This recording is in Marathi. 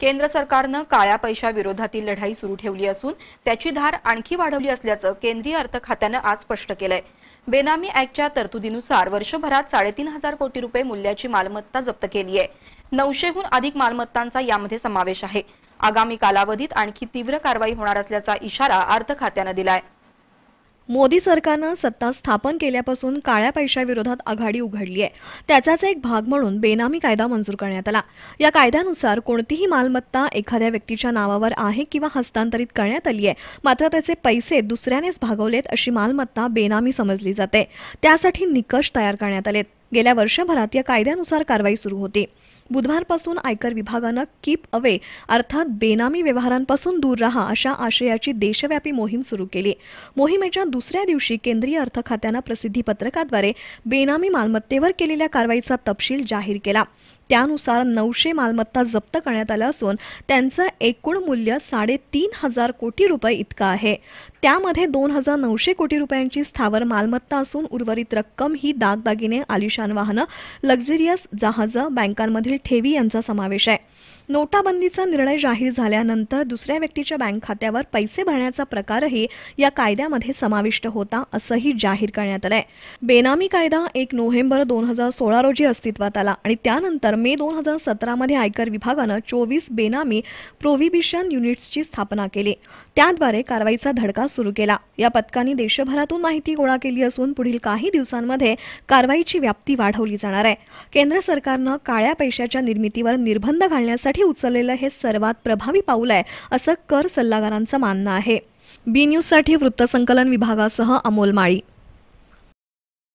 केंद्र सरकारनं काळ्या पैशाविरोधातील लढाई सुरू ठेवली असून त्याची धार आणखी वाढवली असल्याचं केंद्रीय अर्थ खात्यानं आज स्पष्ट केलंय बेनामी ऍक्टच्या तरतुदीनुसार वर्षभरात साडेतीन हजार कोटी रुपये मूल्याची मालमत्ता जप्त केली आहे नऊशेहून अधिक मालमत्तांचा यामध्ये समावेश आहे आगामी कालावधीत आणखी तीव्र कारवाई होणार असल्याचा इशारा अर्थ खात्यानं दिलाय मोदी सरकारनं सत्ता स्थापन केल्यापासून काळ्या पैशाविरोधात आघाडी उघडली आहे त्याचाच एक भाग म्हणून बेनामी कायदा मंजूर करण्यात आला या कायद्यानुसार कोणतीही मालमत्ता एखाद्या व्यक्तीच्या नावावर आहे किंवा हस्तांतरित करण्यात आली आहे मात्र त्याचे पैसे दुसऱ्यानेच भागवलेत अशी मालमत्ता बेनामी समजली जाते त्यासाठी निकष तयार करण्यात आलेत गेल्या वर्षभरात या कायद्यानुसार कारवाई सुरू होती बुधवारपासून आयकर विभागानं कीप अवे अर्थात बेनामी व्यवहारांपासून दूर राहा अशा आशयाची देशव्यापी मोहीम सुरू केली मोहिमेच्या दुसऱ्या दिवशी केंद्रीय अर्थ खात्यानं प्रसिद्धी पत्रकाद्वारे बेनामी मालमत्तेवर केलेल्या कारवाईचा तपशील जाहीर केला त्यानुसार नऊशे मालमत्ता जप्त करण्यात आल्या असून त्यांचं एकूण मूल्य साडेतीन हजार कोटी रुपये इतकं आहे त्यामध्ये दोन हजार नऊशे कोटी रुपयांची स्थावर मालमत्ता असून उर्वरित रक्कम ही दागदागिने आलिशान वाहनं लक्झरियस जहाजं बँकांमधील ठेवी यांचा समावेश आहे नोटाबंदीचा निर्णय जाहीर झाल्यानंतर दुसऱ्या व्यक्तीच्या बँक खात्यावर पैसे भरण्याचा प्रकारही या कायद्यामध्ये समाविष्ट होता असंही जाहीर करण्यात आलंय बेनामी कायदा एक नोव्हेंबर दोन हजार सोळा रोजी अस्तित्वात आला आणि त्यानंतर मे दोन हजार सतरामध्ये आयकर विभागानं चोवीस बेनामी प्रोव्हिबिशन युनिट्सची स्थापना केली त्याद्वारे कारवाईचा धडका सुरू केला या पथकाने देशभरातून माहिती गोळा केली असून पुढील काही दिवसांमध्ये कारवाईची व्याप्ती वाढवली जाणार आहे केंद्र सरकारनं काळ्या पैशाच्या निर्मितीवर निर्बंध घालण्यासाठी करण्यासाठी उचललेलं हे सर्वात प्रभावी पाऊल आहे असं कर सल्लागारांचं मानणं आहे बी न्यूजसाठी वृत्तसंकलन विभागासह अमोल माळी